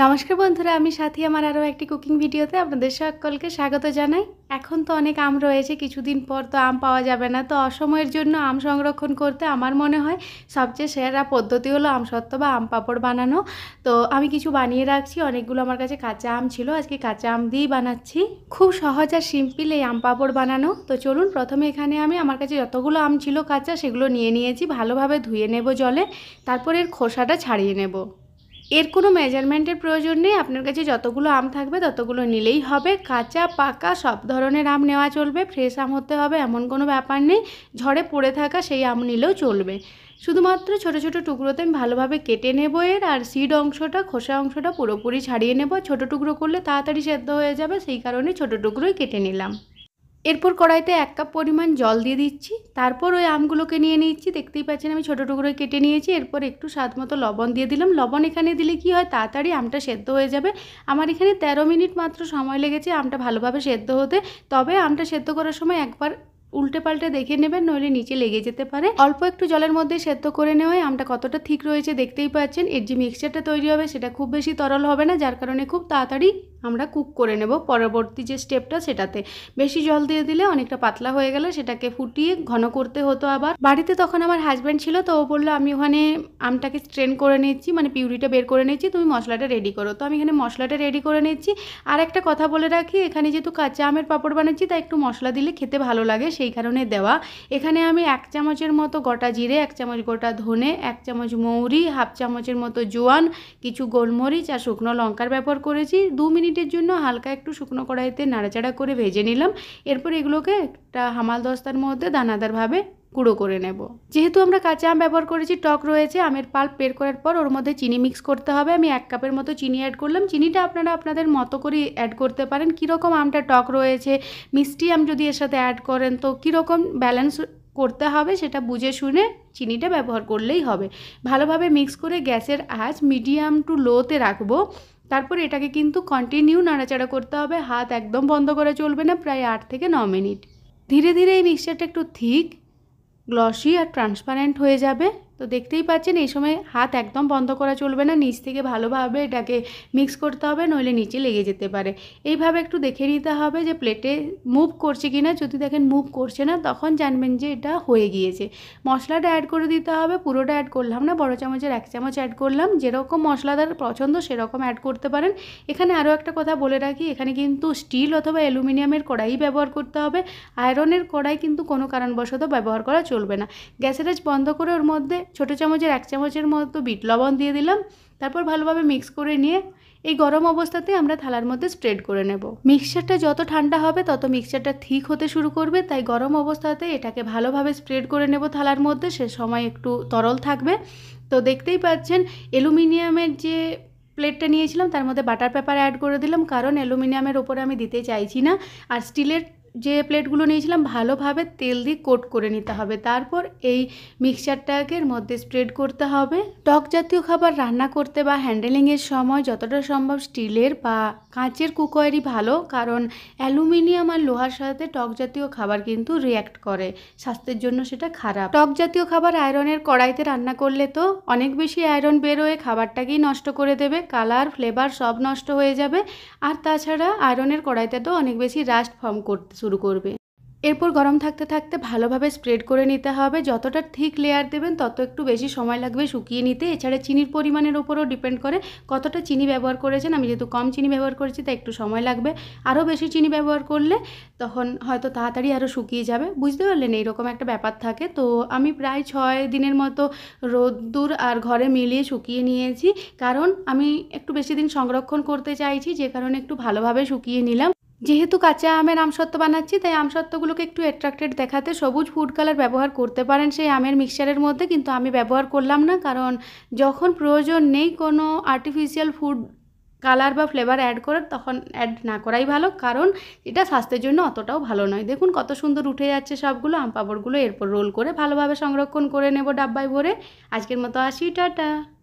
নমস্কার বন্ধুরা আমি সাথী আমার আরও একটি কুকিং ভিডিওতে আপনাদের সকলকে স্বাগত জানাই এখন তো অনেক আম রয়েছে কিছুদিন পর তো আম পাওয়া যাবে না তো অসময়ের জন্য আম সংরক্ষণ করতে আমার মনে হয় সবচেয়ে সেরা পদ্ধতি হলো আম সত্ত্ব বা আম পাপড় বানানো তো আমি কিছু বানিয়ে রাখছি অনেকগুলো আমার কাছে কাঁচা আম ছিল আজকে কাঁচা আম দিয়েই বানাচ্ছি খুব সহজ আর সিম্পল এই আম পাপড় বানানো তো চলুন প্রথমে এখানে আমি আমার কাছে যতগুলো আম ছিল কাঁচা সেগুলো নিয়ে নিয়েছি ভালোভাবে ধুয়ে নেব জলে তারপর এর খোসাটা ছাড়িয়ে নেবো এর কোনো মেজারমেন্টের প্রয়োজন নেই আপনার কাছে যতগুলো আম থাকবে ততগুলো নিলেই হবে কাঁচা পাকা সব ধরনের আম নেওয়া চলবে ফ্রেশ আম হতে হবে এমন কোনো ব্যাপার নেই ঝড়ে পড়ে থাকা সেই আম নিলেও চলবে শুধুমাত্র ছোট ছোট টুকরোতে আমি ভালোভাবে কেটে নেব এর আর সিড অংশটা খোসা অংশটা পুরোপুরি ছাড়িয়ে নেব ছোট টুকরো করলে তাড়াতাড়ি সেদ্ধ হয়ে যাবে সেই কারণে ছোট টুকরোই কেটে নিলাম এরপর কড়াইতে এক কাপ পরিমাণ জল দিয়ে দিচ্ছি তারপর ওই আমগুলোকে নিয়ে নিচ্ছি দেখতেই পাচ্ছেন আমি ছোটো টুকরোয় কেটে নিয়েছি এরপর একটু স্বাদ মতো লবণ দিয়ে দিলাম লবণ এখানে দিলে কি হয় তাড়াতাড়ি আমটা সেদ্ধ হয়ে যাবে আমার এখানে ১৩ মিনিট মাত্র সময় লেগেছে আমটা ভালোভাবে সেদ্ধ হতে তবে আমটা সেদ্ধ করার সময় একবার উল্টে পাল্টে দেখে নেবেন নইলে নিচে লেগে যেতে পারে অল্প একটু জলের মধ্যে সেদ্ধ করে নেওয়ায় আমটা কতটা ঠিক রয়েছে দেখতেই পাচ্ছেন এর যে মিক্সচারটা তৈরি হবে সেটা খুব বেশি তরল হবে না যার কারণে খুব তাড়াতাড়ি আমরা কুক করে নেব পরবর্তী যে স্টেপটা সেটাতে বেশি জল দিয়ে দিলে অনেকটা পাতলা হয়ে গেলে সেটাকে ফুটিয়ে ঘন করতে হতো আবার বাড়িতে তখন আমার হাজব্যান্ড ছিল তো ও বললো আমি ওখানে আমটাকে স্ট্রেন করে নিচ্ছি মানে পিউরিটা বের করে নিচ্ছি তুমি মশলাটা রেডি করো তো আমি এখানে মশলাটা রেডি করে নিচ্ছি আর একটা কথা বলে রাখি এখানে যেহেতু কাঁচা আমের পাঁপড় বানাচ্ছি তাই একটু মশলা দিলে খেতে ভালো লাগে সেই কারণে দেওয়া এখানে আমি এক চামচের মতো গোটা জিরে এক চামচ গোটা ধনে এক চামচ মৌরি হাফ চামচের মতো জোয়ান কিছু গোলমরিচ আর শুকনো লঙ্কার ব্যবহার করেছি দু মিনিট মিনিটের জন্য হালকা একটু শুকনো কড়াইতে নাড়াচাড়া করে ভেজে নিলাম এরপর এগুলোকে একটা হামাল দস্তার মধ্যে দানাদারভাবে গুঁড়ো করে নেব যেহেতু আমরা কাঁচা আম ব্যবহার করেছি টক রয়েছে আমের পাল্প বের করার পর ওর মধ্যে চিনি মিক্স করতে হবে আমি এক কাপের মতো চিনি অ্যাড করলাম চিনিটা আপনারা আপনাদের মতো করে অ্যাড করতে পারেন কীরকম আমটা টক রয়েছে মিষ্টি আম যদি এর সাথে অ্যাড করেন তো কীরকম ব্যালেন্স করতে হবে সেটা বুঝে শুনে চিনিটা ব্যবহার করলেই হবে ভালোভাবে মিক্স করে গ্যাসের আঁচ মিডিয়াম টু লোতে রাখবো তারপর এটাকে কিন্তু কন্টিনিউ নাড়াচাড়া করতে হবে হাত একদম বন্ধ করা চলবে না প্রায় আট থেকে ন মিনিট ধীরে ধীরে এই মিক্সচারটা একটু থিক গ্লসি আর ট্রান্সপারেন্ট হয়ে যাবে তো দেখতেই পাচ্ছেন এই সময় হাত একদম বন্ধ করা চলবে না নিচ থেকে ভালোভাবে এটাকে মিক্স করতে হবে নইলে নিচে লেগে যেতে পারে এইভাবে একটু দেখে নিতে হবে যে প্লেটে মুভ করছে কি না যদি দেখেন মুভ করছে না তখন জানবেন যে এটা হয়ে গিয়েছে মশলাটা অ্যাড করে দিতে হবে পুরোটা অ্যাড করলাম না বড় চামচের এক চামচ অ্যাড করলাম যেরকম মশলাদার পছন্দ সেরকম অ্যাড করতে পারেন এখানে আরও একটা কথা বলে রাখি এখানে কিন্তু স্টিল অথবা অ্যালুমিনিয়ামের কড়াই ব্যবহার করতে হবে আয়রনের কড়াই কিন্তু কোনো কারণবশত ব্যবহার করা চলবে না গ্যাসের বন্ধ করে ওর মধ্যে ছোটো চামচের এক চামচের মতো বিট লবণ দিয়ে দিলাম তারপর ভালোভাবে মিক্স করে নিয়ে এই গরম অবস্থাতে আমরা থালার মধ্যে স্প্রেড করে নেব মিক্সচারটা যত ঠান্ডা হবে তত মিক্সচারটা ঠিক হতে শুরু করবে তাই গরম অবস্থাতে এটাকে ভালোভাবে স্প্রেড করে নেব থালার মধ্যে সে সময় একটু তরল থাকবে তো দেখতেই পাচ্ছেন অ্যালুমিনিয়ামের যে প্লেটটা নিয়েছিলাম তার মধ্যে বাটার পেপার অ্যাড করে দিলাম কারণ অ্যালুমিনিয়ামের ওপরে আমি দিতে চাইছি না আর স্টিলের যে প্লেটগুলো নিয়েছিলাম ভালোভাবে তেল দিয়ে কোট করে নিতে হবে তারপর এই মিক্সচারটাকে মধ্যে স্প্রেড করতে হবে টক জাতীয় খাবার রান্না করতে বা হ্যান্ডেলিংয়ের সময় যতটা সম্ভব স্টিলের বা কাঁচের কুকারই ভালো কারণ অ্যালুমিনিয়াম আর লোহার সাথে টক জাতীয় খাবার কিন্তু রিয়্যাক্ট করে স্বাস্থ্যের জন্য সেটা খারাপ টক জাতীয় খাবার আয়রনের কড়াইতে রান্না করলে তো অনেক বেশি আয়রন বেরোয় খাবারটাকেই নষ্ট করে দেবে কালার ফ্লেভার সব নষ্ট হয়ে যাবে আর তাছাড়া আয়রনের কড়াইতে তো অনেক বেশি রাস্ট ফর্ম করতে শুরু করবে এরপর গরম থাকতে থাকতে ভালোভাবে স্প্রেড করে নিতে হবে যতটা ঠিক লেয়ার দেবেন তত একটু বেশি সময় লাগবে শুকিয়ে নিতে এছাড়া চিনির পরিমাণের ওপরও ডিপেন্ড করে কতটা চিনি ব্যবহার করেছেন আমি যেহেতু কম চিনি ব্যবহার করেছি তাই একটু সময় লাগবে আরও বেশি চিনি ব্যবহার করলে তখন হয়তো তাড়াতাড়ি আরও শুকিয়ে যাবে বুঝতে পারলেন এইরকম একটা ব্যাপার থাকে তো আমি প্রায় ছয় দিনের মতো রোদ্দুর আর ঘরে মিলিয়ে শুকিয়ে নিয়েছি কারণ আমি একটু বেশি দিন সংরক্ষণ করতে চাইছি যে কারণে একটু ভালোভাবে শুকিয়ে নিলাম যেহেতু কাঁচা আমের আমসত্ত্ব বানাচ্ছি তাই আমসত্ত্বগুলোকে একটু অ্যাট্রাক্টেড দেখাতে সবুজ ফুড কালার ব্যবহার করতে পারেন সেই আমের মিক্সচারের মধ্যে কিন্তু আমি ব্যবহার করলাম না কারণ যখন প্রয়োজন নেই কোনো আর্টিফিশিয়াল ফুড কালার বা ফ্লেভার অ্যাড করার তখন অ্যাড না করাই ভালো কারণ এটা স্বাস্থ্যের জন্য অতটাও ভালো নয় দেখুন কত সুন্দর উঠে যাচ্ছে সবগুলো আম পাঁপড়গুলো এরপর রোল করে ভালোভাবে সংরক্ষণ করে নেব ডাব্বায় ভরে আজকের মতো আসি টাটা